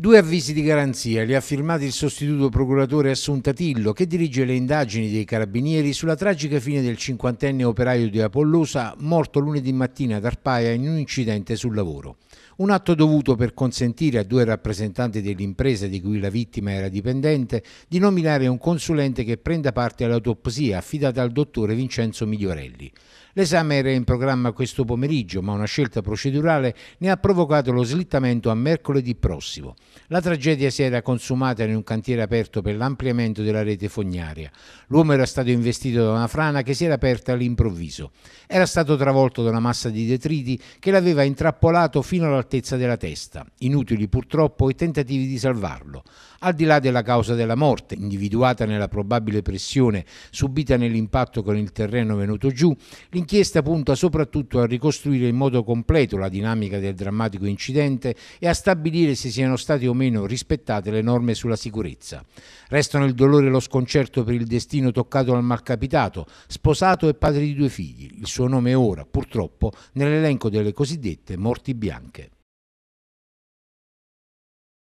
Due avvisi di garanzia li ha firmati il sostituto procuratore Assunta Tillo, che dirige le indagini dei carabinieri sulla tragica fine del cinquantenne operaio di Apollosa morto lunedì mattina ad Arpaia in un incidente sul lavoro. Un atto dovuto per consentire a due rappresentanti dell'impresa di cui la vittima era dipendente di nominare un consulente che prenda parte all'autopsia affidata al dottore Vincenzo Migliorelli. L'esame era in programma questo pomeriggio ma una scelta procedurale ne ha provocato lo slittamento a mercoledì prossimo. La tragedia si era consumata in un cantiere aperto per l'ampliamento della rete fognaria. L'uomo era stato investito da una frana che si era aperta all'improvviso. Era stato travolto da una massa di detriti che l'aveva intrappolato fino all'altezza della testa. Inutili purtroppo i tentativi di salvarlo. Al di là della causa della morte, individuata nella probabile pressione subita nell'impatto con il terreno venuto giù, l'inchiesta punta soprattutto a ricostruire in modo completo la dinamica del drammatico incidente e a stabilire se siano stati state o meno rispettate le norme sulla sicurezza. Restano il dolore e lo sconcerto per il destino toccato al malcapitato, sposato e padre di due figli. Il suo nome è ora, purtroppo, nell'elenco delle cosiddette morti bianche.